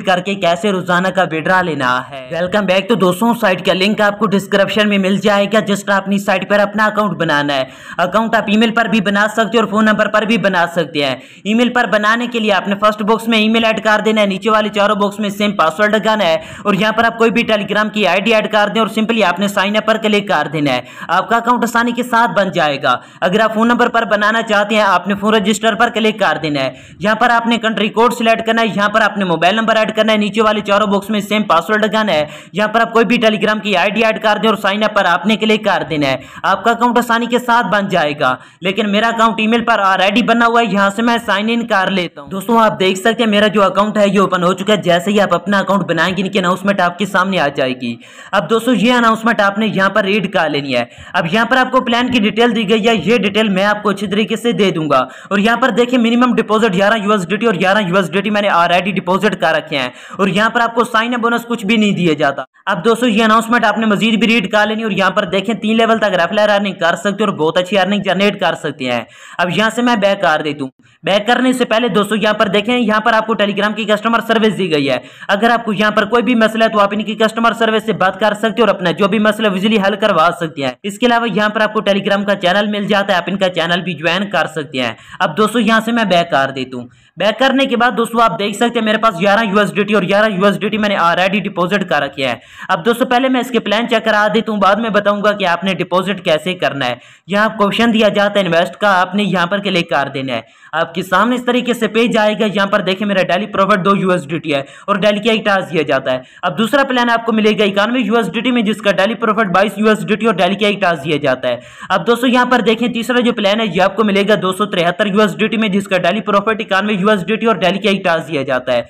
visit करके कैसे रोजाना का विड्रा लेना है वेलकम बैक तो दोस्तों साइट का लिंक आपको डिस्क्रिप्शन में मिल जाएगा जिस जस्ट अपनी साइट पर अपना अकाउंट बनाना है अकाउंट आप ईमेल पर भी बना सकते हैं और फोन नंबर पर भी बना सकते हैं ईमेल पर बनाने के लिए आपने फर्स्ट बॉक्स में ईमेल ऐड कर देना है नीचे वाले चारों बॉक्स में सेम पासवर्ड लगाना है और यहाँ पर आप कोई भी टेलीग्राम की आईडी ऐड कर दें और सिंपली आपने साइन अप पर क्लिक कर देना है आपका अकाउंट आसानी के साथ बन जाएगा अगर आप फोन नंबर पर बनाना चाहते हैं आपने फोन रजिस्टर पर क्लिक कर देना है यहाँ पर आपने कंट्री कोड सिलेक्ट करना है यहाँ पर आपने मोबाइल नंबर ऐड ऐड करना है नीचे वाले चारों बॉक्स में सेम पासवर्ड लगाना है यहाँ पर आप कोई भी टेलीग्राम की आईडी ऐड कर दें और साइन अप पर आपने के लिए कर देना है आपका अकाउंट आसानी के साथ बन जाएगा लेकिन मेरा अकाउंट ईमेल पर ऑलरेडी बना हुआ है यहाँ से मैं साइन इन कर लेता हूँ दोस्तों आप देख सकते हैं मेरा जो अकाउंट है ये ओपन हो चुका है जैसे ही आप अपना अकाउंट बनाएंगे इनकी अनाउंसमेंट आपके सामने आ जाएगी अब दोस्तों ये अनाउंसमेंट आपने यहाँ पर रीड कर लेनी है अब यहाँ पर आपको प्लान की डिटेल दी गई है ये डिटेल मैं आपको अच्छी तरीके से दे दूंगा और यहाँ पर देखिए मिनिमम डिपॉजिट ग्यारह यूएसडीटी और ग्यारह यूएसडीटी मैंने ऑलरेडी डिपॉजिट कर रखे हैं हैं और यहाँ पर आपको साइन अप बोनस कुछ भी नहीं दिया जाता अब दोस्तों ये अनाउंसमेंट आपने मजीद भी रीड कर लेनी और यहाँ पर देखें तीन लेवल तक रेफलर अर्निंग कर सकते और बहुत अच्छी अर्निंग जनरेट कर सकते हैं अब यहाँ से मैं बैक कर देती हूँ बैक करने से पहले दोस्तों यहाँ पर देखें यहाँ पर आपको टेलीग्राम की कस्टमर सर्विस दी गई है अगर आपको यहाँ पर कोई भी मसला है तो आप इनकी कस्टमर सर्विस से बात कर सकते हो और अपना जो भी मसला बिजली हल करवा सकते हैं इसके अलावा यहाँ पर आपको टेलीग्राम का चैनल मिल जाता है आप इनका चैनल भी ज्वाइन कर सकते हैं अब दोस्तों यहाँ से मैं बैक कर देता हूँ बैक करने के बाद दोस्तों आप देख सकते हैं मेरे पास ग्यारह यूएस यूएसडीटी और ग्यारह यूएसडीटी मैंने ऑलरेडी डिपॉजिट कर रखी है अब दोस्तों पहले मैं इसके प्लान चेक करा देता हूँ बाद में बताऊंगा कि आपने डिपॉजिट कैसे करना है यहाँ क्वेश्चन दिया जाता है इन्वेस्ट का आपने यहाँ पर क्लिक कर देना है आपके सामने इस तरीके से पेज आएगा यहाँ पर देखे मेरा डेली प्रॉफिट दो यूएसडीटी है और डेली का एक टास्क दिया जाता है अब दूसरा प्लान आपको मिलेगा इकानवे यूएसडीटी में जिसका डेली प्रॉफिट बाईस यूएसडीटी और डेली का एक टास्क दिया जाता है अब दोस्तों यहाँ पर देखें तीसरा जो प्लान है ये आपको मिलेगा दो सौ में जिसका डेली प्रॉफिट इकानवे यूएसडीटी और डेली का एक टास्क दिया जाता है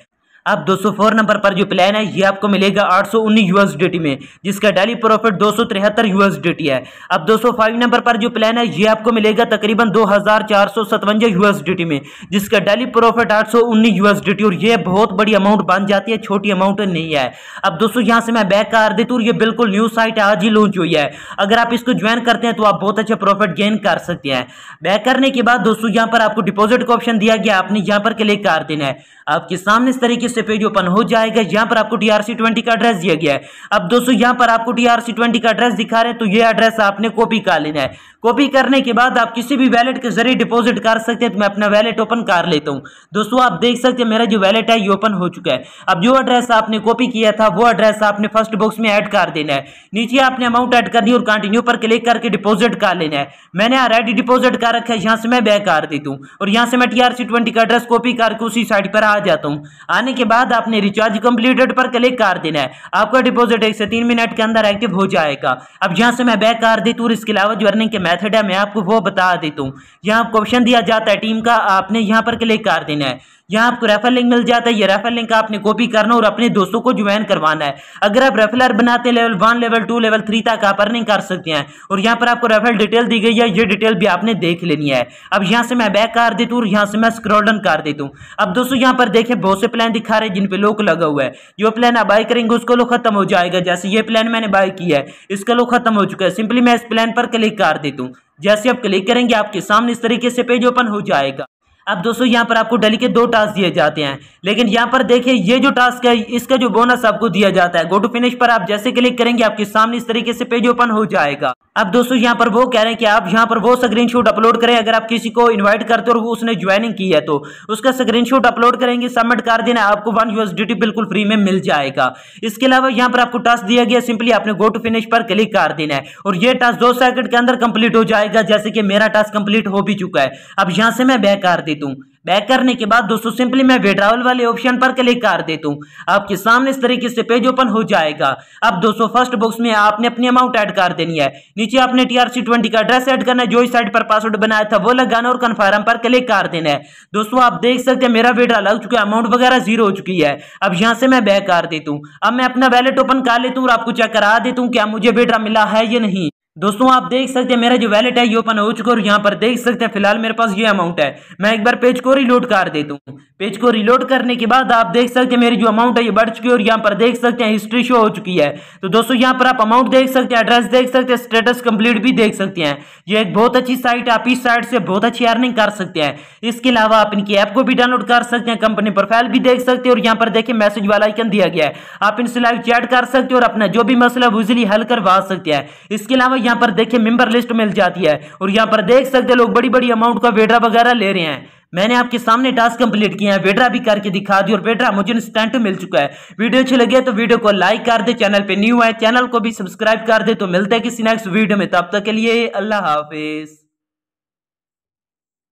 आप 204 नंबर पर जो प्लान है ये आपको मिलेगा 819 यूएसडीटी में जिसका डेली प्रॉफिट दो सौ तिहत्तर यूएसडीटी है अब 205 नंबर पर जो प्लान है ये आपको मिलेगा तकरीबन दो हज़ार चार सौ यूएसडीटी में जिसका डेली प्रॉफिट 819 यूएसडीटी और ये बहुत बड़ी अमाउंट बन जाती है छोटी अमाउंट नहीं है अब दोस्तों यहाँ से मैं बैक कर देती हूँ ये बिल्कुल न्यू साइट आज ही लॉन्च हुई है अगर आप इसको ज्वाइन करते हैं तो आप बहुत अच्छा प्रॉफिट गेन कर सकते हैं बैक करने के बाद दोस्तों यहाँ पर आपको डिपोजिट का ऑप्शन दिया गया आपने यहाँ पर क्लिक कर देना है आपके सामने इस तरीके से पेज ओपन हो जाएगा यहां पर आपको टीआरसी ट्वेंटी का एड्रेस दिया गया है अब दोस्तों यहां पर आपको टीआरसी ट्वेंटी का एड्रेस दिखा रहे हैं तो ये एड्रेस आपने कॉपी कर लेना है कॉपी करने के बाद आप किसी भी वैलेट के जरिए डिपॉजिट कर सकते हैं तो मैं अपना वैलेट ओपन कर लेता हूं दोस्तों आप देख सकते हैं मेरा जो वैलेट है ये ओपन हो चुका है अब जो एड्रेस आपने कॉपी किया था वो एड्रेस आपने फर्स्ट बॉक्स में ऐड कर देना है नीचे आपने अमाउंट ऐड करनी और कंटिन्यू पर क्लिक करके डिपोजिट कर लेना है मैंने ऑलरेडी डिपोजिट कर रखा है यहाँ से मैं बैक कर देता हूँ और यहाँ से मैं टीआरसी ट्वेंटी का एड्रेस कॉपी करके उसी साइड पर आ जाता हूँ आने के के बाद आपने रिचार्ज कंप्लीटेड पर क्लिक कर देना है आपका डिपॉजिट एक से तीन मिनट के अंदर एक्टिव हो जाएगा अब यहाँ से मैं बैक कर देता हूँ इसके अलावा जो अर्निंग के मैथड है मैं आपको वो बता देता हूँ यहाँ ऑप्शन दिया जाता है टीम का आपने यहाँ पर क्लिक कर देना है यहाँ आपको रेफर लिंक मिल जाता है ये रेफर लिंक आपने कॉपी करना और अपने दोस्तों को ज्वाइन करवाना है अगर आप रेफलर बनाते हैं level one level two level three तक आप अर्निंग कर सकते हैं और यहाँ पर आपको रेफर डिटेल दी गई है ये डिटेल भी आपने देख लेनी है अब यहाँ से मैं बैक कर देता हूँ और यहाँ से मैं स्क्रॉडन कर देता हूँ अब दोस्तों यहाँ पर देखें बहुत से प्लान दिखा रहे हैं जिन पर लोग लगा हुआ है जो प्लान आप बाई करेंगे उसका लोग खत्म हो जाएगा जैसे ये प्लान मैंने बाई किया है इसका लोग खत्म हो चुका है सिंपली मैं इस प्लान पर क्लिक कर देता हूँ जैसे आप क्लिक करेंगे आपके सामने इस तरीके से पेज ओपन हो जाएगा अब दोस्तों यहाँ पर आपको डेली के दो टास्क दिए जाते हैं लेकिन यहाँ पर देखिए ये जो टास्क है इसका जो बोनस आपको दिया जाता है गो टू फिनिश पर आप जैसे क्लिक करेंगे आपके सामने इस तरीके से पेज ओपन हो जाएगा अब दोस्तों यहाँ पर वो कह रहे हैं कि आप यहाँ पर वो स्क्रीनशॉट अपलोड करें अगर आप किसी को इन्वाइट करते हो और उसने ज्वाइनिंग की है तो उसका स्क्रीनशॉट अपलोड करेंगे सबमिट कर देना आपको वन यूएसडीटी बिल्कुल फ्री में मिल जाएगा इसके अलावा यहाँ पर आपको टास्क दिया गया सिंपली आपने गो टू फिनिश पर क्लिक कर देना है और ये टास्क दो सेकंड के अंदर कंप्लीट हो जाएगा जैसे कि मेरा टास्क कंप्लीट हो भी चुका है अब यहाँ से मैं बैक कर देता देता हूँ बैक करने के बाद दोस्तों सिंपली मैं विड्रावल वाले ऑप्शन पर क्लिक कर देता हूँ आपके सामने इस तरीके से पेज ओपन हो जाएगा अब दोस्तों फर्स्ट बॉक्स में आपने अपनी अमाउंट ऐड कर देनी है नीचे आपने टीआरसी ट्वेंटी का एड्रेस ऐड करना है जो इस साइड पर पासवर्ड बनाया था वो लगाना और कन्फर्म पर क्लिक कर देना है दोस्तों आप देख सकते हैं मेरा विड्रा लग चुका है अमाउंट वगैरह जीरो हो चुकी है अब यहाँ से मैं बैक कर देता हूँ अब मैं अपना वैलेट ओपन कर लेता हूँ और आपको चेक करा देता हूँ क्या मुझे विड्रा मिला है या नहीं दोस्तों आप देख सकते हैं मेरा जो वैलेट है ये ओपन हो चुका है और यहाँ पर देख सकते हैं फिलहाल मेरे पास ये अमाउंट है मैं एक बार पेज को रिलोड कर देता हूँ पेज को रिलोड करने के बाद आप देख सकते हैं मेरी जो अमाउंट है ये बढ़ चुकी है और यहाँ पर देख सकते हैं हिस्ट्री शो हो चुकी है तो दोस्तों यहाँ पर आप अमाउंट देख सकते हैं एड्रेस देख सकते हैं स्टेटस कंप्लीट भी देख सकते हैं ये एक बहुत अच्छी साइट है आप इस साइट से बहुत अच्छी अर्निंग कर सकते हैं इसके अलावा आप इनकी ऐप को भी डाउनलोड कर सकते हैं कंपनी प्रोफाइल भी देख सकते हैं और यहाँ पर देखिए मैसेज वाला आइकन दिया गया है आप इनसे लाइव चैट कर सकते हैं और अपना जो भी मसला है हल करवा सकते हैं इसके अलावा यहाँ पर देखिए मेंबर लिस्ट मिल जाती है और यहाँ पर देख सकते लोग बड़ी बड़ी अमाउंट का वेड्रा वगैरह ले रहे हैं मैंने आपके सामने टास्क कंप्लीट किया है वेड्रा भी करके दिखा दी और वेड्रा मुझे इंस्टेंट मिल चुका है वीडियो अच्छी लगे तो वीडियो को लाइक कर दे चैनल पे न्यू है चैनल को भी सब्सक्राइब कर दे तो मिलते हैं किसी नेक्स्ट वीडियो में तब तक के लिए अल्लाह हाफिज